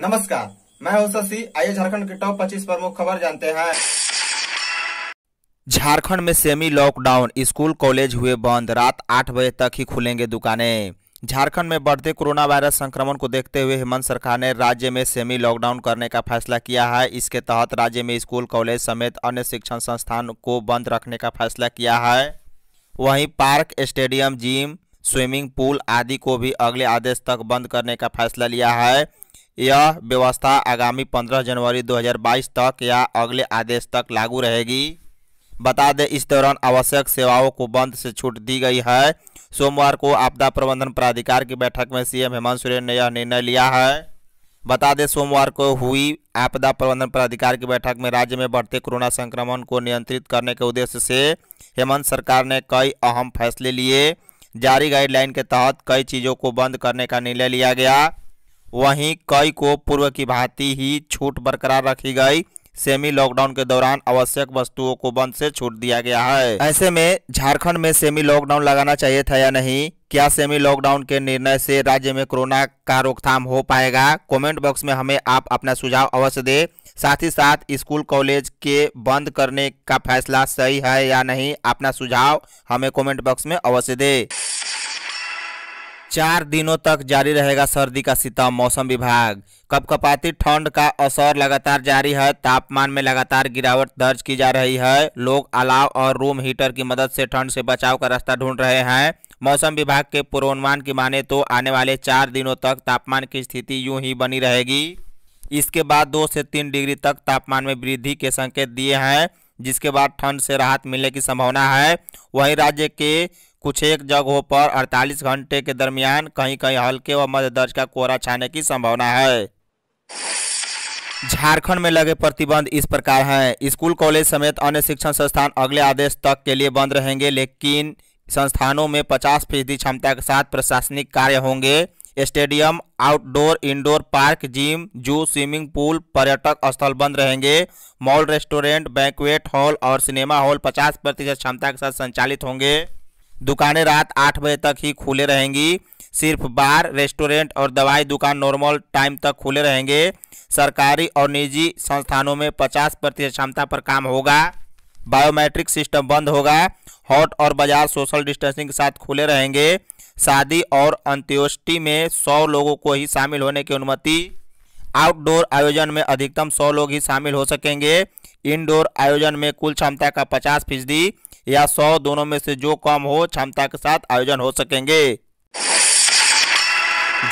नमस्कार मैं हूं शशि आइए झारखंड के टॉप 25 प्रमुख खबर जानते हैं झारखंड में सेमी लॉकडाउन स्कूल कॉलेज हुए बंद रात आठ बजे तक ही खुलेंगे दुकानें झारखंड में बढ़ते कोरोना वायरस संक्रमण को देखते हुए हेमंत सरकार ने राज्य में सेमी लॉकडाउन करने का फैसला किया है इसके तहत राज्य में स्कूल कॉलेज समेत अन्य शिक्षण संस्थान को बंद रखने का फैसला किया है वहीं park stadium gym swimming pool आदि को भी अगले आदेश तक बंद करने का फैसला लिया है यह व्यवस्था आगामी 15 जनवरी 2022 तक या अगले आदेश तक लागू रहेगी बता दें इस दौरान आवश्यक सेवाओं को बंद से छूट दी गई है सोमवार को आपदा प्रबंधन प्राधिकार की बैठक में सीएम हेमंत सोरेन ने यह निर्णय लिया है बता दें सोमवार को हुई आपदा प्रबंधन प्राधिकार की बैठक में राज्य में बढ़ते कोरोना संक्रमण को नियंत्रित करने के उद्देश्य से हेमंत सरकार ने कई अहम फैसले लिए जारी गाइडलाइन के तहत कई चीज़ों को बंद करने का निर्णय लिया गया वहीं कई को पूर्व की भांति ही छूट बरकरार रखी गई सेमी लॉकडाउन के दौरान आवश्यक वस्तुओं को बंद से छूट दिया गया है ऐसे में झारखंड में सेमी लॉकडाउन लगाना चाहिए था या नहीं क्या सेमी लॉकडाउन के निर्णय से राज्य में कोरोना का रोकथाम हो पाएगा कमेंट बॉक्स में हमें आप अपना सुझाव अवश्य दे साथ ही साथ स्कूल कॉलेज के बंद करने का फैसला सही है या नहीं अपना सुझाव हमें कॉमेंट बॉक्स में अवश्य दे चार दिनों तक जारी रहेगा सर्दी का सितम मौसम विभाग कपकपाती ठंड का असर लगातार जारी है तापमान में लगातार गिरावट दर्ज की जा रही है लोग अलाव और रूम हीटर की मदद से ठंड से बचाव का रास्ता ढूंढ रहे हैं मौसम विभाग के पूर्वानुमान की माने तो आने वाले चार दिनों तक तापमान की स्थिति यूं ही बनी रहेगी इसके बाद दो से तीन डिग्री तक तापमान में वृद्धि के संकेत दिए हैं जिसके बाद ठंड से राहत मिलने की संभावना है वहीं राज्य के कुछ एक जगहों पर 48 घंटे के दरमियान कहीं कहीं हल्के व मध्य दर्ज का कोहरा छाने की संभावना है झारखंड में लगे प्रतिबंध इस प्रकार हैं स्कूल कॉलेज समेत अन्य शिक्षण संस्थान अगले आदेश तक के लिए बंद रहेंगे लेकिन संस्थानों में पचास फीसदी क्षमता के साथ प्रशासनिक कार्य होंगे stadium outdoor indoor park gym zoo swimming pool पर्यटक स्थल बंद रहेंगे मॉल रेस्टोरेंट बैंकवेट हॉल और सिनेमा हॉल 50 प्रतिशत क्षमता के साथ संचालित होंगे दुकानें रात आठ बजे तक ही खुले रहेंगी सिर्फ बार रेस्टोरेंट और दवाई दुकान नॉर्मल टाइम तक खुले रहेंगे सरकारी और निजी संस्थानों में पचास प्रतिशत क्षमता पर काम होगा बायोमेट्रिक सिस्टम बंद होगा हॉट और बाजार सोशल डिस्टेंसिंग के साथ खुले रहेंगे शादी और अंत्योष्टि में सौ लोगों को ही शामिल होने की अनुमति आउटडोर आयोजन में अधिकतम सौ लोग ही शामिल हो सकेंगे इनडोर आयोजन में कुल क्षमता का पचास फीसदी या सौ दोनों में से जो कम हो क्षमता के साथ आयोजन हो सकेंगे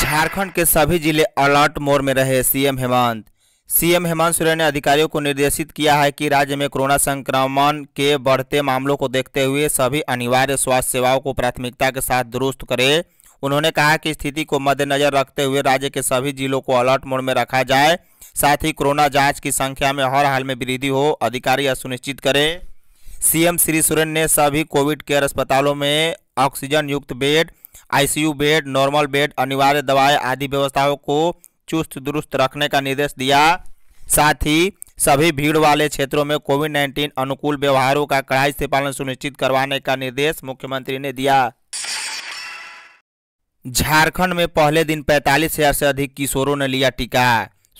झारखंड के सभी जिले अलर्ट मोड में रहे सीएम हेमंत सीएम हेमंत सोरेन ने अधिकारियों को निर्देशित किया है कि राज्य में कोरोना संक्रमण के बढ़ते मामलों को देखते हुए सभी अनिवार्य स्वास्थ्य सेवाओं को प्राथमिकता के साथ दुरुस्त करें उन्होंने कहा कि स्थिति को मद्देनजर रखते हुए राज्य के सभी जिलों को अलर्ट मोड में रखा जाए साथ ही कोरोना जांच की संख्या में हर हाल में वृद्धि हो अधिकारी यह सुनिश्चित करें सीएम श्री सुरेन ने सभी कोविड केयर अस्पतालों में ऑक्सीजन युक्त bed ICU bed normal bed अनिवार्य दवाएं आदि व्यवस्थाओं को चुस्त दुरुस्त रखने का निर्देश दिया साथ ही सभी भीड़ वाले क्षेत्रों में कोविड नाइन्टीन अनुकूल व्यवहारों का कड़ाई से पालन सुनिश्चित करवाने का निर्देश मुख्यमंत्री ने दिया झारखंड में पहले दिन पैंतालीस हजार से अधिक किशोरों ने लिया टीका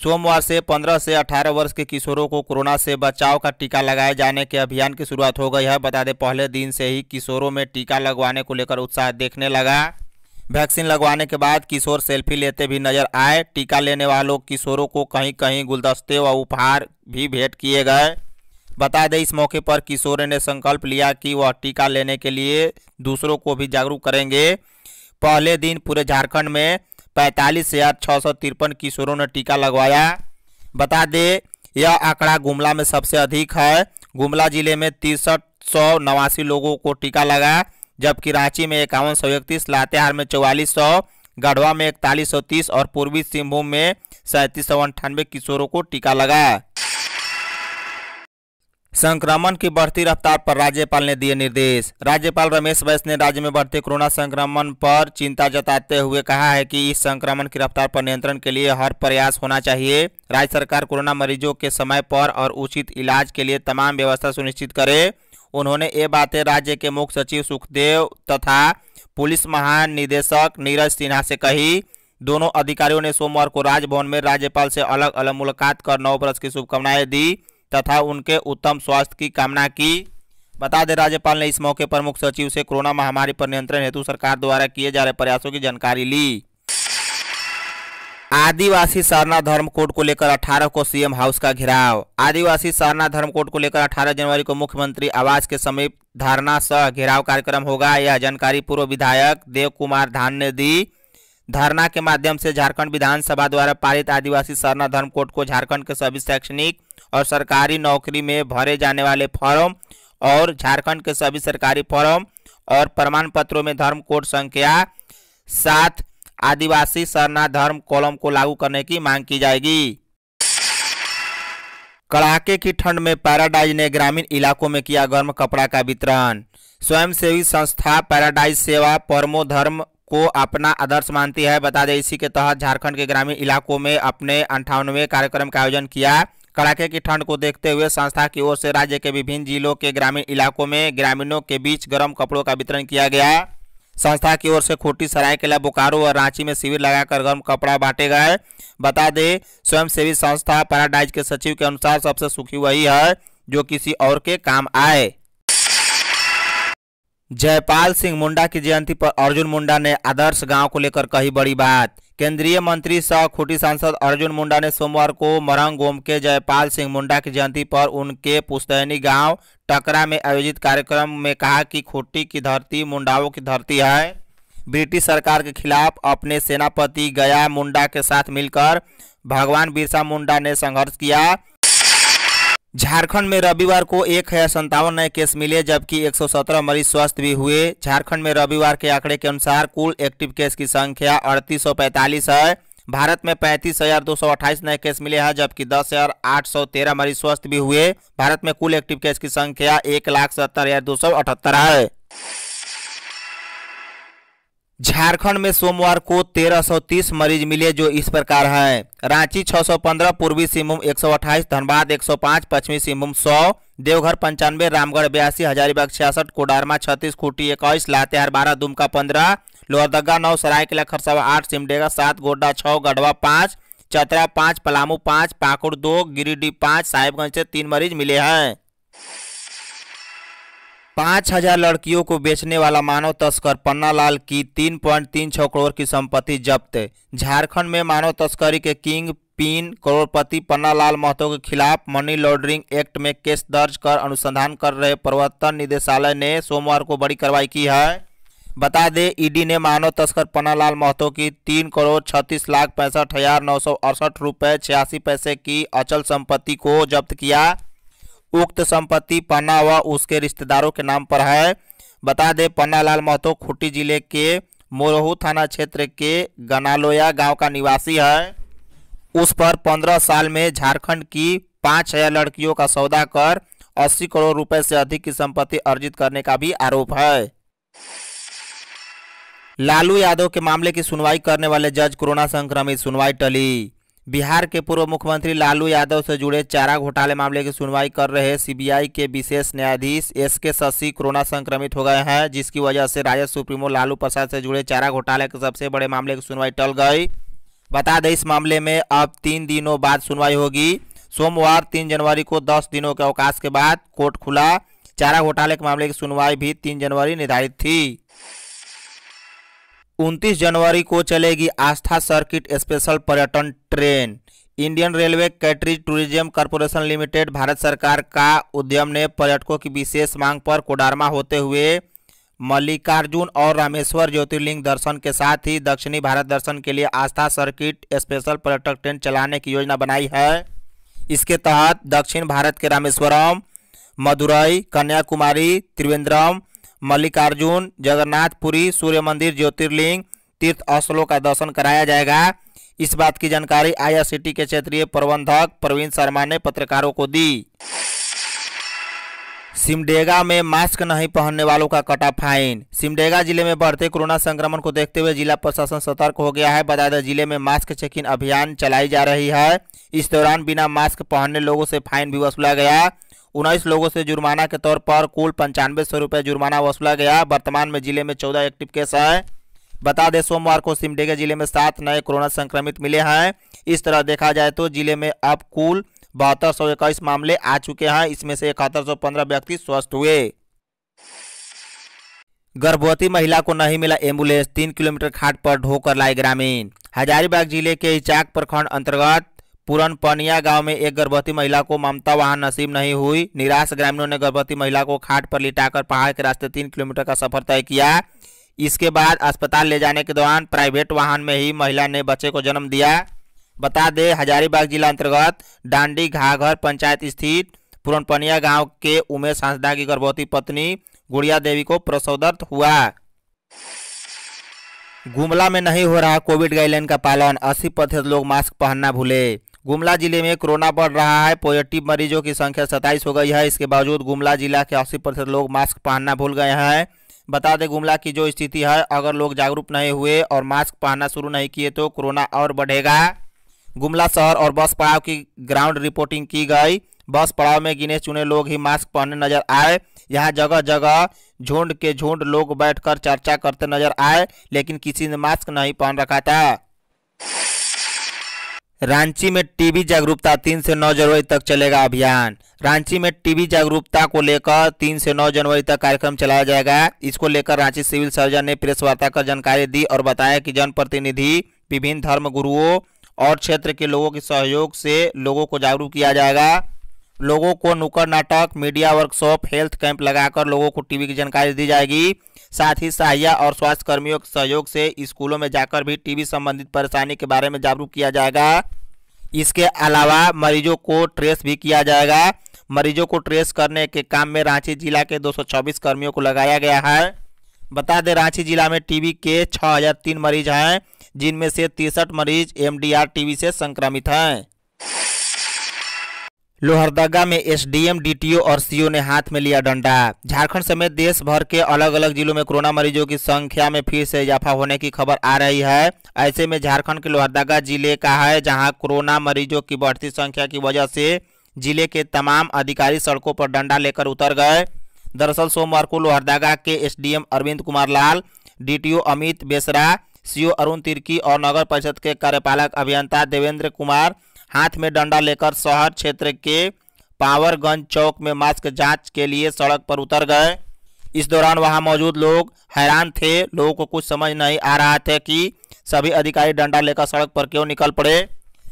सोमवार से 15 से 18 वर्ष के किशोरों को कोरोना से बचाव का टीका लगाए जाने के अभियान की शुरुआत हो गई है बता दें पहले दिन से ही किशोरों में टीका लगवाने को लेकर उत्साह देखने लगा वैक्सीन लगवाने के बाद किशोर सेल्फी लेते भी नजर आए टीका लेने वालों किशोरों को कहीं कहीं गुलदस्ते व उपहार भी भेंट किए गए बता दें इस मौके पर किशोर ने संकल्प लिया कि वह टीका लेने के लिए दूसरों को भी जागरूक करेंगे पहले दिन पूरे झारखंड में पैंतालीस हजार छः सौ तिरपन किशोरों ने टीका लगवाया बता दें यह आंकड़ा गुमला में सबसे अधिक है गुमला जिले में तिरसठ सौ नवासी लोगों को टीका लगा जबकि रांची में इक्यावन सौ इकतीस लातेहार में चौवालीस सौ गढ़वा में इकतालीस सौ तीस और पूर्वी सिंहभूम में सैंतीस सौ अंठानवे किशोरों को टीका लगा संक्रमण की बढ़ती रफ्तार पर राज्यपाल ने दिए निर्देश राज्यपाल रमेश बैस ने राज्य में बढ़ते कोरोना संक्रमण पर चिंता जताते हुए कहा है कि इस संक्रमण की रफ्तार पर नियंत्रण के लिए हर प्रयास होना चाहिए राज्य सरकार कोरोना मरीजों के समय पर और उचित इलाज के लिए तमाम व्यवस्था सुनिश्चित करे उन्होंने ये बातें राज्य के मुख्य सचिव सुखदेव तथा पुलिस महानिदेशक नीरज सिन्हा से कही दोनों अधिकारियों ने सोमवार को राजभवन में राज्यपाल से अलग अलग मुलाकात कर नव बरस की शुभकामनाएं दी तथा उनके उत्तम स्वास्थ्य की कामना की बता दें राज्यपाल ने इस मौके पर मुख्य सचिव से कोरोना महामारी पर नियंत्रण हेतु सरकार द्वारा किए जा रहे प्रयासों की जानकारी ली आदिवासी सरना धर्म कोड को लेकर 18 को सीएम हाउस का घेराव आदिवासी सरना धर्म कोड को लेकर 18 जनवरी को मुख्यमंत्री आवास के समीप धारणा सह घेराव कार्यक्रम होगा यह जानकारी पूर्व विधायक देव कुमार धान ने दी धरना के माध्यम से झारखंड विधानसभा द्वारा पारित आदिवासी सरना धर्म कोड को झारखंड के सभी शैक्षणिक और सरकारी नौकरी में भरे जाने वाले फॉर्म और झारखंड के सभी सरकारी फॉर्म और प्रमाण पत्रों में धर्म कोड संख्या सात आदिवासी सरना धर्म कॉलम को लागू करने की मांग की जाएगी कड़ाके की ठंड में पैराडाइज ने ग्रामीण इलाकों में किया गर्म कपड़ा का वितरण स्वयंसेवी संस्था पैराडाइज सेवा परमो धर्म को अपना आदर्श मानती है बता दें इसी के तहत झारखंड के ग्रामीण इलाकों में अपने अंठानवे कार्यक्रम का आयोजन किया कड़ाके की ठंड को देखते हुए संस्था की ओर से राज्य के विभिन्न जिलों के ग्रामीण इलाकों में ग्रामीणों के बीच गर्म कपड़ों का वितरण किया गया संस्था की ओर से खोटी सरायकेला बोकारो और रांची में शिविर लगाकर गर्म कपड़ा बांटे गए बता दें स्वयंसेवी संस्था पैराडाइज के सचिव के अनुसार सबसे सुखी वही है जो किसी और के काम आए जयपाल सिंह मुंडा की जयंती पर अर्जुन मुंडा ने आदर्श गांव को लेकर कही बड़ी बात केंद्रीय मंत्री सह खूटी सांसद अर्जुन मुंडा ने सोमवार को मरंग के जयपाल सिंह मुंडा की जयंती पर उनके पुस्तैनी गांव टकरा में आयोजित कार्यक्रम में कहा कि खूटी की धरती मुंडाओं की धरती है ब्रिटिश सरकार के खिलाफ अपने सेनापति गया मुंडा के साथ मिलकर भगवान बिरसा मुंडा ने संघर्ष किया झारखंड में रविवार को एक हजार संतावन नए केस मिले जबकि 117 मरीज स्वस्थ भी हुए झारखंड में रविवार के आंकड़े के अनुसार कुल एक्टिव केस की संख्या अड़तीस है भारत में पैंतीस हजार दो सौ अट्ठाईस नए केस मिले हैं जबकि दस हजार आठ सौ तेरह मरीज स्वस्थ भी हुए भारत में कुल एक्टिव केस की संख्या एक लाख सत्तर हजार दो सौ अठहत्तर है झारखंड में सोमवार को 1330 मरीज मिले जो इस प्रकार हैं रांची 615 पूर्वी सिंहभूम 128 धनबाद 105 पश्चिमी सिंहभूम 100 देवघर पंचानवे रामगढ़ बयासी हजारीबाग छियासठ कोडारमा छत्तीस खूटी इक्कीस लातेहार बारह दुमका पंद्रह लोहरदगा नौ सरायकला खरसावा आठ सिमडेगा सात गोड्डा छः गढ़वा पाँच चतरा पाँच पलामू पाँच पाकुड़ दो गिरिडीह पाँच साहिबगंज से तीन मरीज मिले हैं पाँच हजार लड़कियों को बेचने वाला मानव तस्कर पन्नालाल की तीन पॉइंट तीन छः करोड़ की संपत्ति जब्त झारखंड में मानव तस्करी के किंग पिन करोड़पति पन्नालाल महतो के खिलाफ मनी लॉन्ड्रिंग एक्ट में केस दर्ज कर अनुसंधान कर रहे प्रवर्तन निदेशालय ने सोमवार को बड़ी कार्रवाई की है बता दें ईडी ने मानव तस्कर पन्नालाल महतो की तीन करोड़ छत्तीस लाख पैंसठ हजार नौ सौ अड़सठ रुपये छियासी पैसे की अचल संपत्ति को जब्त किया उक्त संपत्ति पन्ना व उसके रिश्तेदारों के नाम पर है बता दें पन्नालाल महतो खूंटी जिले के मोरहू थाना क्षेत्र के गनालोया गांव का निवासी है उस पर पंद्रह साल में झारखंड की पाँच हजार लड़कियों का सौदा कर अस्सी करोड़ रुपए से अधिक की संपत्ति अर्जित करने का भी आरोप है लालू यादव के मामले की सुनवाई करने वाले जज कोरोना संक्रमित सुनवाई टली बिहार के पूर्व मुख्यमंत्री लालू यादव से जुड़े चारा घोटाले मामले की सुनवाई कर रहे सीबीआई के विशेष न्यायाधीश एस के शशि कोरोना संक्रमित हो गए हैं जिसकी वजह से राजद सुप्रीमो लालू प्रसाद से जुड़े चारा घोटाले के सबसे बड़े मामले की सुनवाई टल गई बता दें इस मामले में अब तीन दिनों बाद सुनवाई होगी सोमवार तीन जनवरी को दस दिनों के अवकाश के बाद कोर्ट खुला चारा घोटाले के मामले की सुनवाई भी तीन जनवरी निर्धारित थी उनतीस जनवरी को चलेगी आस्था सर्किट स्पेशल पर्यटन train Indian Railway Catering Tourism Corporation Limited Bharat सरकार का उद्यम ने पर्यटकों की विशेष मांग पर कोडारमा होते हुए मल्लिकार्जुन और रामेश्वर ज्योतिर्लिंग दर्शन के साथ ही दक्षिणी भारत दर्शन के लिए आस्था सर्किट स्पेशल पर्यटक ट्रेन चलाने की योजना बनाई है इसके तहत दक्षिण भारत के रामेश्वरम मदुरई कन्याकुमारी त्रिवेंद्रम मल्लिकार्जुन जगन्नाथपुरी सूर्य मंदिर ज्योतिर्लिंग तीर्थ स्थलों का दर्शन कराया जाएगा इस बात की जानकारी आई के क्षेत्रीय प्रबंधक प्रवीण शर्मा ने पत्रकारों को दी सिमडेगा में मास्क नहीं पहनने वालों का कटा फाइन सिमडेगा जिले में बढ़ते कोरोना संक्रमण को देखते हुए जिला प्रशासन सतर्क हो गया है बता दें जिले में मास्क चेकिंग अभियान चलाई जा रही है इस दौरान बिना मास्क पहनने लोगों से फाइन भी वसूला गया उन्नीस लोगों से जुर्माना के तौर पर कुल पंचानवे सौ रुपये जुर्माना वसूला गया वर्तमान में जिले में चौदह एक्टिव केस है बता दें सोमवार को सिमडेगा जिले में सात नए कोरोना संक्रमित मिले हैं इस तरह देखा जाए तो जिले में अब कुल बहत्तर सौ इक्कीस मामले आ चुके हैं इसमें से इकहत्तर सौ पंद्रह व्यक्ति स्वस्थ हुए गर्भवती महिला को नहीं मिला एम्बुलेंस तीन किलोमीटर खाट पर ढोकर लाए ग्रामीण हजारीबाग जिले के इचाक प्रखंड अंतर्गत पनिया गांव में एक गर्भवती महिला को ममता वाहन नसीब नहीं हुई निराश ग्रामीणों ने गर्भवती महिला को खाट पर लिटाकर पहाड़ के रास्ते तीन किलोमीटर का सफर तय किया इसके बाद अस्पताल ले जाने के दौरान प्राइवेट वाहन में ही महिला ने बच्चे को जन्म दिया बता दें हजारीबाग जिला अंतर्गत डांडी घाघर पंचायत स्थित पुरनपनिया गाँव के उमेश हंसदा की गर्भवती पत्नी गुड़िया देवी को प्रसवदत्त हुआ गुमला में नहीं हो रहा कोविड गाइडलाइन का पालन अस्सी प्रतिशत लोग मास्क पहनना भूले गुमला जिले में कोरोना बढ़ रहा है पॉजिटिव मरीजों की संख्या सत्ताईस हो गई है इसके बावजूद गुमला जिला के अस्सी प्रतिशत लोग मास्क पहनना भूल गए हैं बता दें गुमला की जो स्थिति है अगर लोग जागरूक नहीं हुए और मास्क पहनना शुरू नहीं किए तो कोरोना और बढ़ेगा गुमला शहर और बस पड़ाव की ग्राउंड रिपोर्टिंग की गई बस पड़ाव में गिने चुने लोग ही मास्क पहने नजर आए यहाँ जगह जगह झुंड के झुंड लोग बैठकर चर्चा करते नजर आए लेकिन किसी ने मास्क नहीं पहन रखा था रांची में टीबी जागरूकता तीन से नौ जनवरी तक चलेगा अभियान रांची में टीबी जागरूकता को लेकर तीन से नौ जनवरी तक कार्यक्रम चलाया जाएगा इसको लेकर रांची सिविल सर्जन ने प्रेस वार्ता कर जानकारी दी और बताया कि जनप्रतिनिधि विभिन्न धर्म गुरुओं और क्षेत्र के लोगों के सहयोग से लोगों को जागरूक किया जाएगा लोगों को नुक्कड़ नाटक मीडिया वर्कशॉप हेल्थ कैंप लगाकर लोगों को टीवी की जानकारी दी जाएगी साथ ही सहाया और स्वास्थ्य कर्मियों के सहयोग से स्कूलों में जाकर भी टीवी संबंधित परेशानी के बारे में जागरूक किया जाएगा इसके अलावा मरीजों को ट्रेस भी किया जाएगा मरीजों को ट्रेस करने के काम में रांची जिला के दो कर्मियों को लगाया गया है बता दें रांची जिला में टीबी के 6003 मरीज हैं जिनमें से तिरसठ मरीज एमडीआर टीबी से संक्रमित हैं लोहरदगा में एसडीएम डीटीओ और सीओ ने हाथ में लिया डंडा झारखंड समेत देश भर के अलग अलग जिलों में कोरोना मरीजों की संख्या में फिर से इजाफा होने की खबर आ रही है ऐसे में झारखंड के लोहरदगा जिले का है जहां कोरोना मरीजों की बढ़ती संख्या की वजह से जिले के तमाम अधिकारी सड़कों पर डंडा लेकर उतर गए दरअसल सोमवार को लोहरदगा के S Arvind Kumar Lal D Amit Besra CO Arun Tirkey और नगर परिषद के कार्यपालक अभियंता देवेंद्र कुमार हाथ में डंडा लेकर शहर क्षेत्र के पावरगंज चौक में मास्क जांच के लिए सड़क पर उतर गए इस दौरान वहां मौजूद लोग हैरान थे लोगों को कुछ समझ नहीं आ रहा था कि सभी अधिकारी डंडा लेकर सड़क पर क्यों निकल पड़े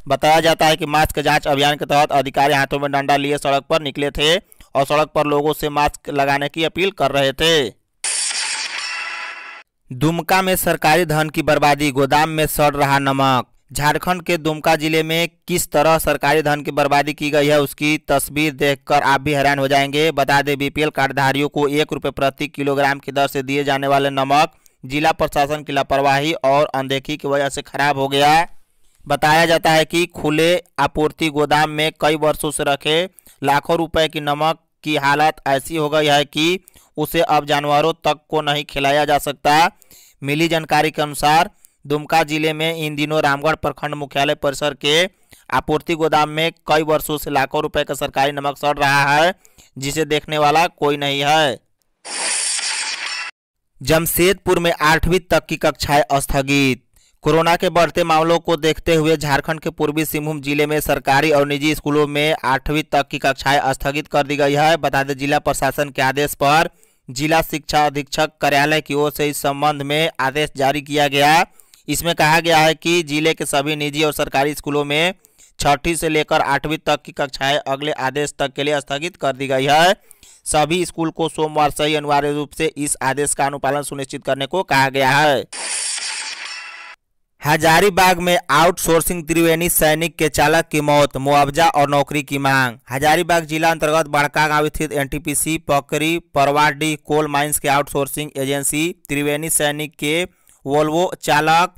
बताया जाता है कि मास्क जांच अभियान के तहत अधिकारी हाथों में डंडा लिए सड़क पर निकले थे और सड़क पर लोगों से मास्क लगाने की अपील कर रहे थे दुमका में सरकारी धन की बर्बादी गोदाम में सड़ रहा नमक झारखंड के दुमका जिले में किस तरह सरकारी धन की बर्बादी की गई है उसकी तस्वीर देखकर आप भी हैरान हो जाएंगे बता दें बीपीएल कार्डधारियों को एक रुपये प्रति किलोग्राम की दर से दिए जाने वाले नमक जिला प्रशासन की लापरवाही और अनदेखी की वजह से खराब हो गया बताया जाता है कि खुले आपूर्ति गोदाम में कई वर्षों से रखे लाखों रुपए की नमक की हालत ऐसी हो गई है कि उसे अब जानवरों तक को नहीं खिलाया जा सकता मिली जानकारी के अनुसार दुमका जिले में इन दिनों रामगढ़ प्रखंड मुख्यालय परिसर के आपूर्ति गोदाम में कई वर्षों से लाखों रुपए का सरकारी नमक सड़ रहा है जिसे देखने वाला कोई नहीं है जमशेदपुर में आठवीं तक की कक्षाएं स्थगित कोरोना के बढ़ते मामलों को देखते हुए झारखंड के पूर्वी सिंहभूम जिले में सरकारी और निजी स्कूलों में आठवीं तक की कक्षाएं स्थगित कर दी गई है बता दें जिला प्रशासन के आदेश पर जिला शिक्षा अधीक्षक कार्यालय की ओर से इस संबंध में आदेश जारी किया गया इसमें कहा गया है कि जिले के सभी निजी और सरकारी स्कूलों में छठी से लेकर आठवीं तक की कक्षाएं अगले आदेश तक के लिए स्थगित कर दी गई है सभी स्कूल को सोमवार से ही अनिवार्य रूप से इस आदेश का अनुपालन सुनिश्चित करने को कहा गया है हजारीबाग में आउटसोर्सिंग त्रिवेणी सैनिक के चालक की मौत मुआवजा और नौकरी की मांग हजारीबाग जिला अंतर्गत बड़का गांव स्थित NTPC Pakri Barwadih coal mines के आउटसोर्सिंग एजेंसी त्रिवेणी सैनिक के वोल्वो चालक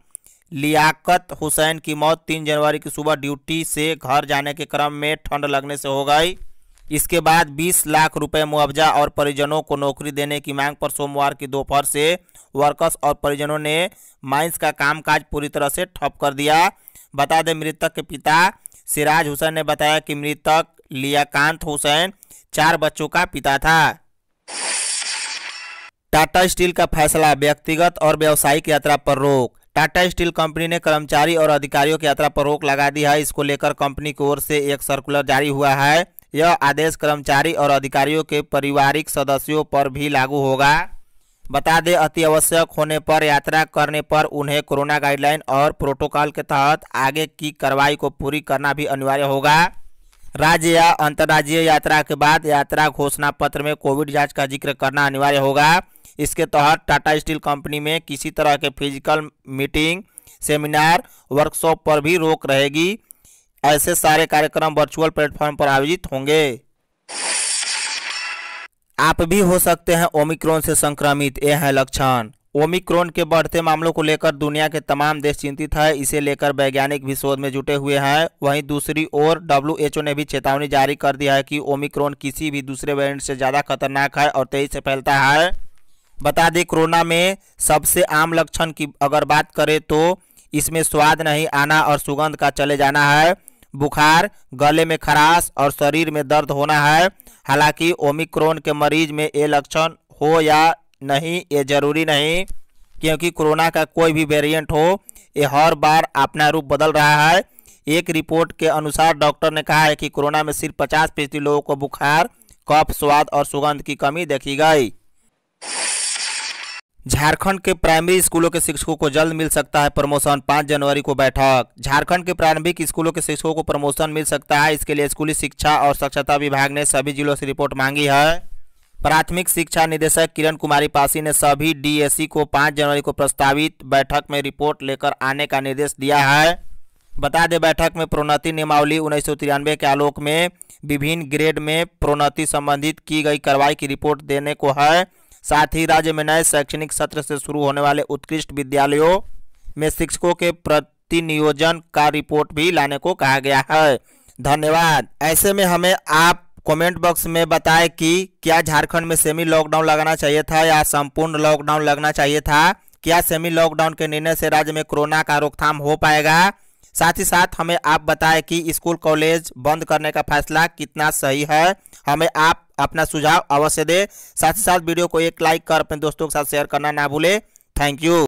लियाकत हुसैन की मौत तीन जनवरी की सुबह ड्यूटी से घर जाने के क्रम में ठंड लगने से हो गई इसके बाद 20 लाख रुपए मुआवजा और परिजनों को नौकरी देने की मांग पर सोमवार की दोपहर से वर्कर्स और परिजनों ने माइंस का कामकाज पूरी तरह से ठप कर दिया बता दें मृतक के पिता सिराज हुसैन ने बताया कि मृतक लियाकांत हुसैन चार बच्चों का पिता था टाटा स्टील का फैसला व्यक्तिगत और व्यावसायिक यात्रा पर रोक टाटा स्टील कंपनी ने कर्मचारी और अधिकारियों की यात्रा पर रोक लगा दी है इसको लेकर कंपनी की ओर से एक सर्कुलर जारी हुआ है यह आदेश कर्मचारी और अधिकारियों के पारिवारिक सदस्यों पर भी लागू होगा बता दें अति आवश्यक होने पर यात्रा करने पर उन्हें कोरोना गाइडलाइन और प्रोटोकॉल के तहत आगे की कार्रवाई को पूरी करना भी अनिवार्य होगा राज्य या अंतर्राज्यीय यात्रा के बाद यात्रा घोषणा पत्र में कोविड जांच का जिक्र करना अनिवार्य होगा इसके तहत टाटा स्टील कंपनी में किसी तरह के फिजिकल मीटिंग सेमिनार वर्कशॉप पर भी रोक रहेगी ऐसे सारे कार्यक्रम वर्चुअल प्लेटफॉर्म पर आयोजित होंगे आप भी हो सकते हैं ओमिक्रॉन से संक्रमित ये हैं लक्षण ओमिक्रोन के बढ़ते मामलों को लेकर दुनिया के तमाम देश चिंतित है इसे लेकर वैज्ञानिक भी शोध में जुटे हुए हैं वहीं दूसरी ओर डब्ल्यूएचओ ने भी चेतावनी जारी कर दी है कि ओमिक्रोन किसी भी दूसरे वेरिएंट से ज़्यादा खतरनाक है और तेजी से फैलता है बता दें कोरोना में सबसे आम लक्षण की अगर बात करें तो इसमें स्वाद नहीं आना और सुगंध का चले जाना है बुखार गले में खराश और शरीर में दर्द होना है हालांकि ओमिक्रोन के मरीज में ये लक्षण हो या नहीं ये जरूरी नहीं क्योंकि कोरोना का कोई भी वेरिएंट हो ये हर बार अपना रूप बदल रहा है एक रिपोर्ट के अनुसार डॉक्टर ने कहा है कि कोरोना में सिर्फ पचास फीसदी लोगों को बुखार कफ स्वाद और सुगंध की कमी देखी गई झारखंड के प्राइमरी स्कूलों के शिक्षकों को जल्द मिल सकता है प्रमोशन पाँच जनवरी को बैठक झारखंड के प्रारंभिक स्कूलों के शिक्षकों को प्रमोशन मिल सकता है इसके लिए स्कूली शिक्षा और स्वच्छता विभाग ने सभी जिलों से रिपोर्ट मांगी है प्राथमिक शिक्षा निदेशक किरण कुमारी पासी ने सभी डीएसी को 5 जनवरी को प्रस्तावित बैठक में रिपोर्ट लेकर आने का निर्देश दिया है बता दें बैठक में प्रोन्नति नियमावली उन्नीस के आलोक में विभिन्न ग्रेड में प्रोन्नति संबंधित की गई कार्रवाई की रिपोर्ट देने को है साथ ही राज्य में नए शैक्षणिक सत्र से शुरू होने वाले उत्कृष्ट विद्यालयों में शिक्षकों के प्रतिनियोजन का रिपोर्ट भी लाने को कहा गया है धन्यवाद ऐसे में हमें आप कमेंट बॉक्स में बताएं कि क्या झारखंड में सेमी लॉकडाउन लगाना चाहिए था या संपूर्ण लॉकडाउन लगना चाहिए था क्या सेमी लॉकडाउन के निर्णय से राज्य में कोरोना का रोकथाम हो पाएगा साथ ही साथ हमें आप बताएं कि स्कूल कॉलेज बंद करने का फैसला कितना सही है हमें आप अपना सुझाव अवश्य दें साथ ही साथ वीडियो को एक लाइक कर अपने दोस्तों के साथ शेयर करना ना भूलें थैंक यू